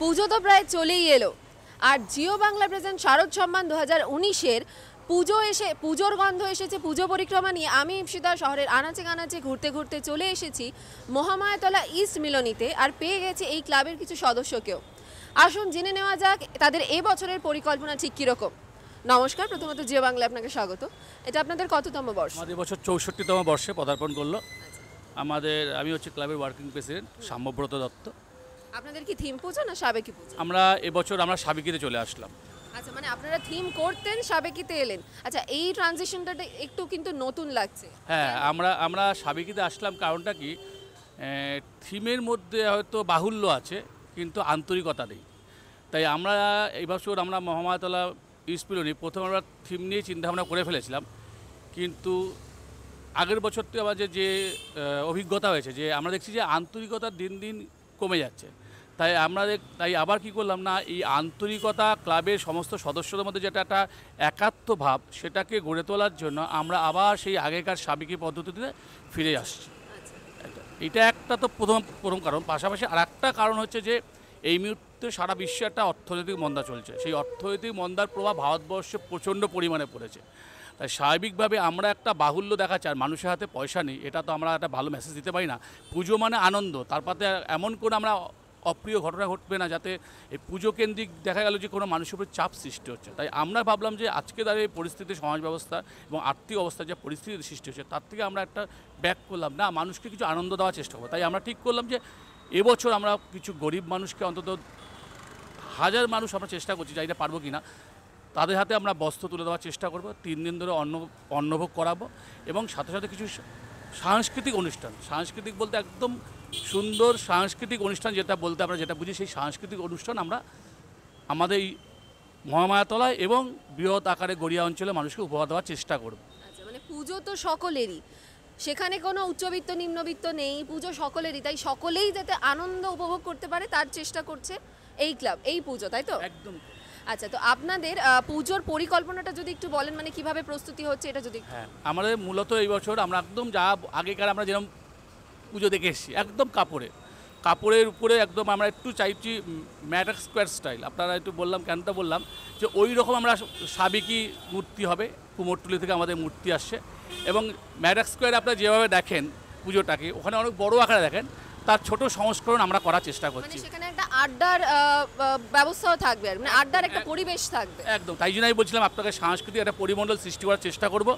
পুজো তো প্রায় চলেই এলো আর জিও বাংলা প্রেজেন্ট শারদ সম্মান দু হাজার উনিশের পুজো এসে পুজোর গন্ধ এসেছে পুজো পরিক্রমা নিয়ে আমি ইপসিতা শহরের আনাচে কানাচে ঘুরতে ঘুরতে চলে এসেছি মহামায়াতলা ইস্ট মিলনীতে আর পেয়ে গেছে এই ক্লাবের কিছু সদস্যকেও আসুন জেনে নেওয়া যাক তাদের এ বছরের পরিকল্পনা ঠিক কীরকম নমস্কার প্রথমত জিও বাংলা আপনাকে স্বাগত এটা আপনাদের কততম বর্ষ আমাদের বছর চৌষট্টিতম বর্ষে পদার্পণ করলো আমাদের আমি হচ্ছে ক্লাবের ওয়ার্কিং প্রেসিডেন্ট সাম্যব্রত দত্ত আপনাদের কি থিম পূজা না সাবেকি পূজা আমরা এবছর আমরা সাবেকিতে চলে আসলাম আচ্ছা মানে আপনারা থিম করতেন সাবেকিতে এলেন আচ্ছা এই ট্রানজিশনটা একটু কিন্তু নতুন লাগছে হ্যাঁ আমরা আমরা সাবেকিতে আসলাম কারণটা কি থিমের মধ্যে হয়তো বাহুল্য আছে কিন্তু আন্তরিকতা নেই তাই আমরা এবছর আমরা মহামায়াতলা ইস্পিলনি প্রথমে আমরা থিম নিয়ে চিন্তাভাবনা করে ফেলেছিলাম কিন্তু আগের বছর থেকে আবার যে অভিজ্ঞতা হয়েছে যে আমরা দেখছি যে আন্তরিকতা দিন দিন কমে যাচ্ছে তাই আমাদের তাই আবার কি করলাম না এই আন্তরিকতা ক্লাবের সমস্ত সদস্যদের মধ্যে যেটা একটা একাত্ম ভাব সেটাকে গড়ে তোলার জন্য আমরা আবার সেই আগেকার সাবেকি পদ্ধতিতে ফিরে আসছি এটা একটা তো প্রথম প্রথম কারণ পাশাপাশি আর একটা কারণ হচ্ছে যে এই মুহূর্তে সারা বিশ্বে একটা অর্থনৈতিক মন্দা চলছে সেই অর্থনৈতিক মন্দার প্রভাব ভারতবর্ষে প্রচণ্ড পরিমাণে পড়েছে তাই স্বাভাবিকভাবে আমরা একটা বাহুল্য দেখা চাই মানুষের হাতে পয়সা নেই এটা তো আমরা একটা ভালো মেসেজ দিতে পারি না পুজো মানে আনন্দ তারপরে এমন করে আমরা অপ্রিয় ঘটনা ঘটবে না যাতে এই পুজো কেন্দ্রিক দেখা গেল যে কোনো মানুষের উপর চাপ সৃষ্টি হচ্ছে তাই আমরা ভাবলাম যে আজকে দাঁড়িয়ে পরিস্থিতি সমাজ ব্যবস্থা এবং আর্থিক অবস্থা যে পরিস্থিতি সৃষ্টি হচ্ছে তার থেকে আমরা একটা ব্যাক করলাম না মানুষকে কিছু আনন্দ দেওয়ার চেষ্টা করবো তাই আমরা ঠিক করলাম যে এবছর আমরা কিছু গরিব মানুষকে অন্তত হাজার মানুষ আমরা চেষ্টা করছি যাইতে পারবো কি না তাদের হাতে আমরা বস্ত্র তুলে দেওয়ার চেষ্টা করব তিন দিন ধরে অন্ন অন্নভোগ করাবো এবং সাথে সাথে কিছু সাংস্কৃতিক অনুষ্ঠান সাংস্কৃতিক বলতে একদম সুন্দর সাংস্কৃতিক অনুষ্ঠান যেটা বলতে আমরা যেটা বুঝি সেই সাংস্কৃতিক অনুষ্ঠান আমরা আমাদের এই মহামায়াতলায় এবং বৃহৎ আকারে গড়িয়া অঞ্চলে মানুষকে উপহার দেওয়ার চেষ্টা করব আচ্ছা, মানে পুজো তো সকলেরই সেখানে কোনো উচ্চবিত্ত নিম্নবিত্ত নেই পুজো সকলেরই তাই সকলেই যাতে আনন্দ উপভোগ করতে পারে তার চেষ্টা করছে এই ক্লাব এই পুজো তাই তো একদম আচ্ছা তো আপনাদের পুজোর পরিকল্পনাটা যদি একটু বলেন মানে কিভাবে প্রস্তুতি হচ্ছে এটা যদি হ্যাঁ আমাদের মূলত এই বছর আমরা একদম যা আগেকার আমরা যেরকম পুজো দেখে এসেছি একদম কাপড়ে কাপড়ের উপরে একদম আমরা একটু চাইছি ম্যাটার স্কোয়ার স্টাইল আপনারা একটু বললাম কেনটা বললাম যে ওই রকম আমরা সাবিকি মূর্তি হবে কুমোরটুলি থেকে আমাদের মূর্তি আসছে এবং ম্যাটার স্কোয়ার আপনারা যেভাবে দেখেন পুজোটাকে ওখানে অনেক বড় আকারে দেখেন তার ছোট সংস্করণ আমরা করার চেষ্টা মানে করছি সেখানে আড্ডার ব্যবস্থাও থাকবে আর মানে আড্ডার একটা পরিবেশ থাকবে একদম তাই জন্য আমি বলছিলাম আপনাকে সাংস্কৃতিক একটা পরিমণ্ডল সৃষ্টি করার চেষ্টা করব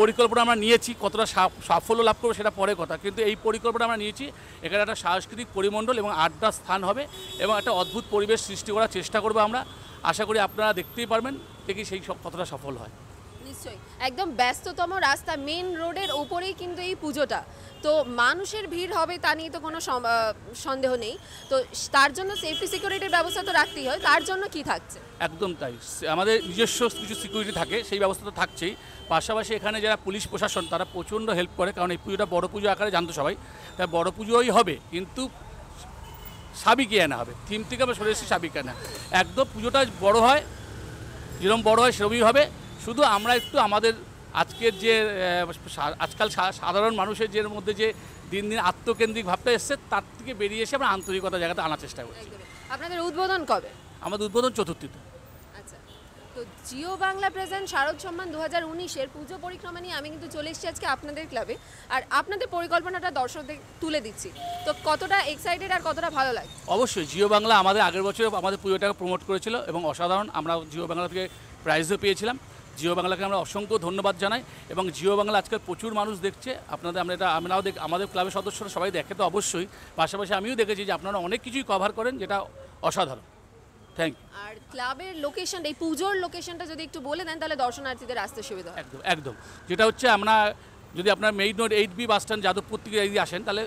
পরিকল্পনা আমরা নিয়েছি কতটা সাফল্য লাভ করবো সেটা পরে কথা কিন্তু এই পরিকল্পনা আমরা নিয়েছি এখানে একটা সাংস্কৃতিক পরিমণ্ডল এবং আড্ডা স্থান হবে এবং একটা অদ্ভুত পরিবেশ সৃষ্টি করার চেষ্টা করবো আমরা আশা করি আপনারা দেখতেই পারবেন দেখি সেই সব কতটা সফল হয় নিশ্চয়ই একদম ব্যস্ততম রাস্তা মেন রোডের ওপরেই কিন্তু এই পুজোটা তো মানুষের ভিড় হবে তা নিয়ে তো কোনো সন্দেহ নেই তো তার জন্য সেফটি সিকিউরিটির ব্যবস্থা তো রাখতেই হয় তার জন্য কি থাকছে একদম তাই আমাদের নিজস্ব কিছু সিকিউরিটি থাকে সেই ব্যবস্থা তো থাকছেই পাশাপাশি এখানে যারা পুলিশ প্রশাসন তারা প্রচণ্ড হেল্প করে কারণ এই পুজোটা বড় পুজো আকারে জানতো সবাই তাই বড় পুজোই হবে কিন্তু সাবিকে আনা হবে থিম থেকে আমরা সরে এসেছি সাবিকে আনা একদম পুজোটা বড় হয় যেরকম বড় হয় সেরকমই হবে শুধু আমরা একটু আমাদের আজকের যে আজকাল সাধারণ মানুষের যে মধ্যে যে দিন দিন আত্মকেন্দ্রিক ভাবটা এসছে তার থেকে বেরিয়ে এসে আমরা আন্তরিকতা জায়গাতে আনার চেষ্টা করছি আপনাদের উদ্বোধন কবে আমাদের উদ্বোধন চতুর্থীতে আচ্ছা। তো জিও বাংলা প্রেজেন্ট শারদ সম্মান দু হাজার উনিশের পুজো পরিক্রমা নিয়ে আমি কিন্তু চলে এসেছি আজকে আপনাদের ক্লাবে আর আপনাদের পরিকল্পনাটা দর্শকদের তুলে দিচ্ছি তো কতটা এক্সাইটেড আর কতটা ভালো লাগে অবশ্যই জিও বাংলা আমাদের আগের বছর আমাদের পুজোটাকে প্রমোট করেছিল এবং অসাধারণ আমরা জিও বাংলা থেকে প্রাইজও পেয়েছিলাম জিও বাংলাকে আমরা অসংখ্য ধন্যবাদ জানাই এবং জিও বাংলা আজকাল প্রচুর মানুষ দেখছে আপনাদের আমরা এটা আমরাও দেখ আমাদের ক্লাবের সদস্যরা সবাই দেখে তো অবশ্যই পাশাপাশি আমিও দেখেছি যে আপনারা অনেক কিছুই কভার করেন যেটা অসাধারণ থ্যাংক আর ক্লাবের লোকেশন এই পুজোর লোকেশনটা যদি একটু বলে দেন তাহলে দর্শনার্থীদের আসতে সুবিধা একদম একদম যেটা হচ্ছে আমরা যদি আপনার main road eight B bus stand Jadavpur থেকে যদি আসেন তাহলে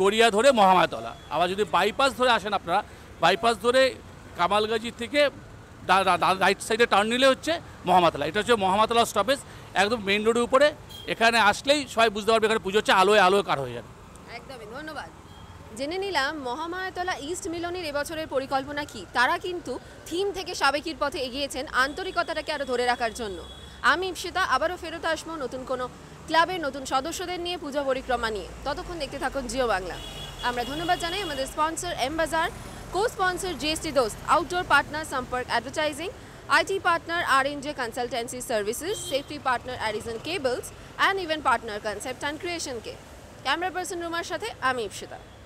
গড়িয়া ধরে মহামায়াতলা আবার যদি বাইপাস ধরে আসেন আপনারা বাইপাস ধরে কামালগাজি থেকে রাইট সাইডে টার্ন নিলে হচ্ছে মহামাতলা এটা হচ্ছে মহামাতলা স্টপেজ একদম মেইন রোডের উপরে এখানে আসলেই সবাই বুঝতে পারবে এখানে পুজো হচ্ছে আলোয় আলোয় কার হয়ে যাবে একদমই ধন্যবাদ জেনে নিলাম মহামায়াতলা ইস্ট মিলনের এবছরের পরিকল্পনা কি তারা কিন্তু থিম থেকে সাবেকির পথে এগিয়েছেন আন্তরিকতাটাকে আরও ধরে রাখার জন্য আমি ইপসিতা আবারও ফেরত আসবো নতুন কোনো ক্লাবের নতুন সদস্যদের নিয়ে পূজা পরিক্রমা নিয়ে ততক্ষণ দেখতে থাকুন জিও বাংলা আমরা ধন্যবাদ জানাই আমাদের স্পন্সর এম বাজার Co-sponsor GST Dost, Outdoor Partner Sampark Advertising, IT partner RNJ Consultancy Services, safety partner Arizon Cables and event partner Concept and Creation K. person, person রুমার সাথে আমি ইপসিতা